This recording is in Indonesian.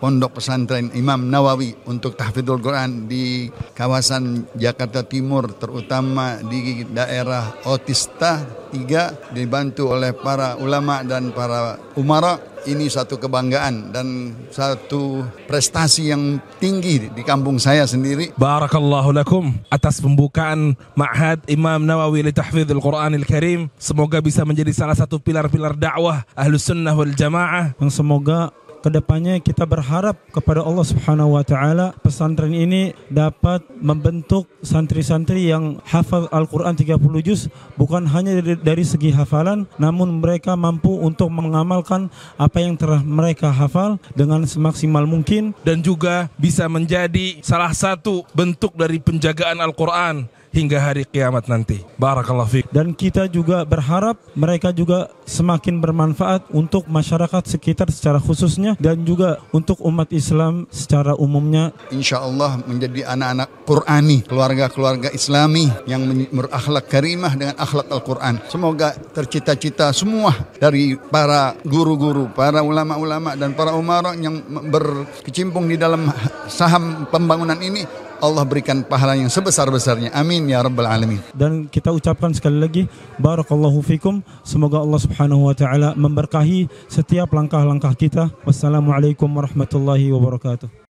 Pondok Pesantren Imam Nawawi untuk tahfidul Quran di kawasan Jakarta Timur terutama di daerah Otista 3 dibantu oleh para ulama dan para umara ini satu kebanggaan dan satu prestasi yang tinggi di kampung saya sendiri. Barakallahu lakum atas pembukaan Ma'had Imam Nawawi li Tahfidzul Qur'anil Karim. Semoga bisa menjadi salah satu pilar-pilar dakwah Ahlus Sunnah wal Jamaah. semoga kedepannya kita berharap kepada Allah Subhanahu wa taala pesantren ini dapat membentuk santri-santri yang hafal Al-Qur'an 30 juz bukan hanya dari, dari segi hafalan namun mereka mampu untuk mengamalkan apa yang telah mereka hafal dengan semaksimal mungkin dan juga bisa menjadi salah satu bentuk dari penjagaan Al-Qur'an hingga hari kiamat nanti. Barakallahu fiik. Dan kita juga berharap mereka juga semakin bermanfaat untuk masyarakat sekitar secara khususnya dan juga untuk umat Islam secara umumnya. Insya Allah menjadi anak-anak Qurani, keluarga-keluarga Islami yang berakhlak karimah dengan akhlak Al-Quran. Semoga tercita-cita semua dari para guru-guru, para ulama-ulama dan para umara yang berkecimpung di dalam saham pembangunan ini Allah berikan pahala yang sebesar-besarnya. Amin ya rabbal alamin. Dan kita ucapkan sekali lagi barakallahu fikum. Semoga Allah Subhanahu wa taala memberkahi setiap langkah-langkah kita. Wassalamualaikum warahmatullahi wabarakatuh.